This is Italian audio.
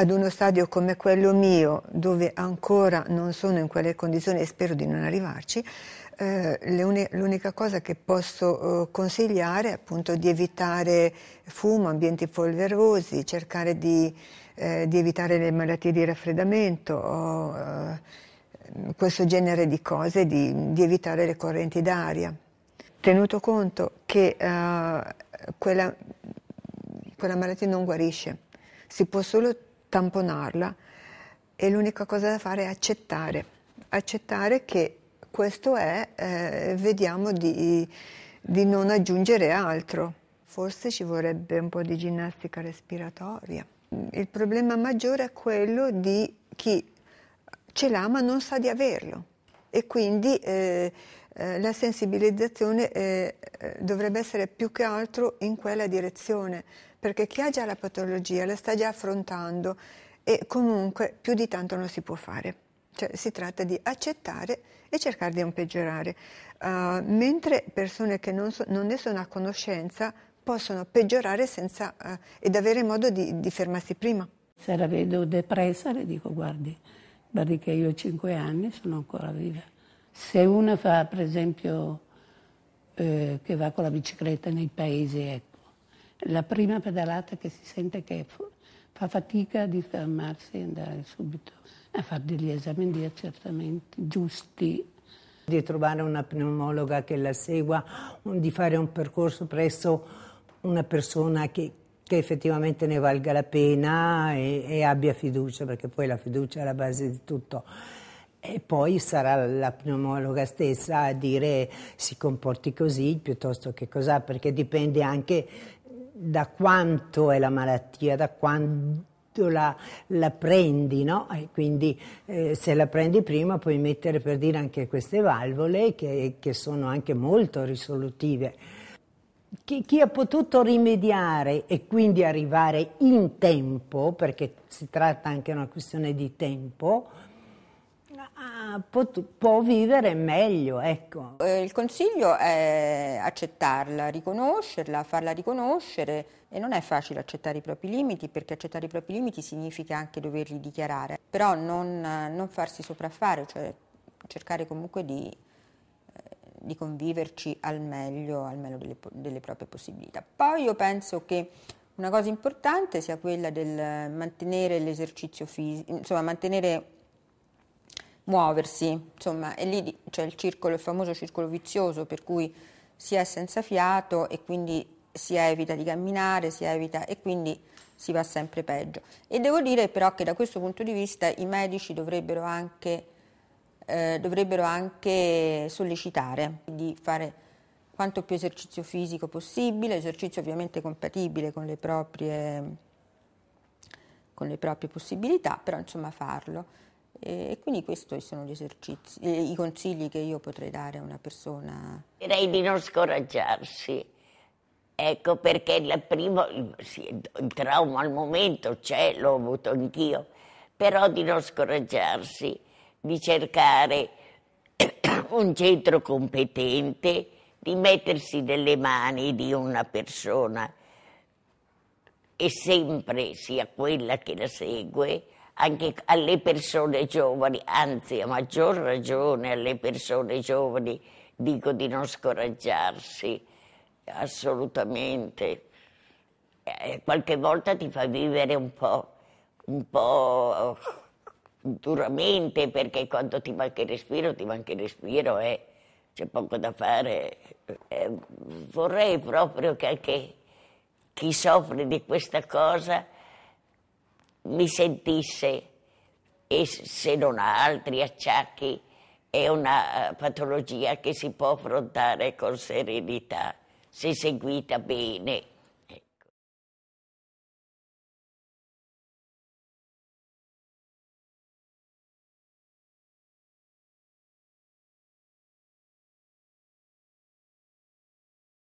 ad uno stadio come quello mio, dove ancora non sono in quelle condizioni e spero di non arrivarci, eh, l'unica cosa che posso eh, consigliare è appunto di evitare fumo, ambienti polverosi, cercare di, eh, di evitare le malattie di raffreddamento o eh, questo genere di cose, di, di, evitare le correnti d'aria. Tenuto conto che eh, quella, quella malattia non guarisce, si può solo tamponarla e l'unica cosa da fare è accettare, accettare che questo è, eh, vediamo di, di non aggiungere altro. Forse ci vorrebbe un po' di ginnastica respiratoria. Il problema maggiore è quello di chi ce l'ha ma non sa di averlo e quindi eh, eh, la sensibilizzazione eh, eh dovrebbe essere più che altro in quella direzione, perché chi ha già la patologia la sta già affrontando e comunque più di tanto non si può fare. Cioè, si tratta di accettare e cercare di non peggiorare. Uh, mentre persone che non, so, non, ne sono a conoscenza possono peggiorare senza, uh, ed avere modo di, di fermarsi prima. Se la vedo depressa le dico guardi, guardi che io ho 5 anni e sono ancora viva. Se una fa per esempio eh, che va con la bicicletta nei paesi, ecco, la prima pedalata che si sente che fa fatica di fermarsi e andare subito a fare degli esami di accertamenti giusti. Di trovare una pneumologa che la segua, di fare un percorso presso una persona che, che effettivamente ne valga la pena e, e abbia fiducia, perché poi la fiducia è la base di tutto. E poi sarà la pneumologa stessa a dire si comporti così piuttosto che cos'ha, perché dipende anche da quanto è la malattia, da quando la, la prendi, no? E quindi eh, se la prendi prima puoi mettere per dire anche queste valvole che, che sono anche molto risolutive. Chi, chi, ha potuto rimediare e quindi arrivare in tempo, perché si tratta anche di una questione di tempo, Ah, può vivere meglio. Ecco. Eh, il consiglio è accettarla, riconoscerla, farla riconoscere e non è facile accettare i propri limiti perché accettare i propri limiti significa anche doverli dichiarare, però non, non farsi sopraffare, cioè cercare comunque di, eh, di conviverci al meglio, al meglio delle, delle proprie possibilità. Poi io penso che una cosa importante sia quella del mantenere l'esercizio fisico, insomma mantenere muoversi, insomma, e lì c'è cioè, il, circolo, il famoso circolo vizioso per cui si è senza fiato e quindi si evita di camminare, si evita e quindi si va sempre peggio. E devo dire però che da questo punto di vista i medici dovrebbero anche, eh, dovrebbero anche sollecitare di fare quanto più esercizio fisico possibile, esercizio ovviamente compatibile con le proprie, con le proprie possibilità, però insomma farlo. E quindi questi sono gli esercizi, i consigli che io potrei dare a una persona. Direi di non scoraggiarsi. Ecco perché la prima, il trauma al momento c'è, l'ho avuto anch'io, però di non scoraggiarsi, di cercare un centro competente, di mettersi nelle mani di una persona e sempre sia quella che la segue anche alle persone giovani, anzi a maggior ragione alle persone giovani, dico di non scoraggiarsi, assolutamente. Eh, qualche volta ti fa vivere un po', un po' duramente perché quando ti manca il respiro, ti manca il respiro, e eh. c'è poco da fare. Eh, vorrei proprio che anche chi soffre di questa cosa mi sentisse, e se non ha altri acciacchi, è una eh, patologia che si può affrontare con serenità se seguita bene.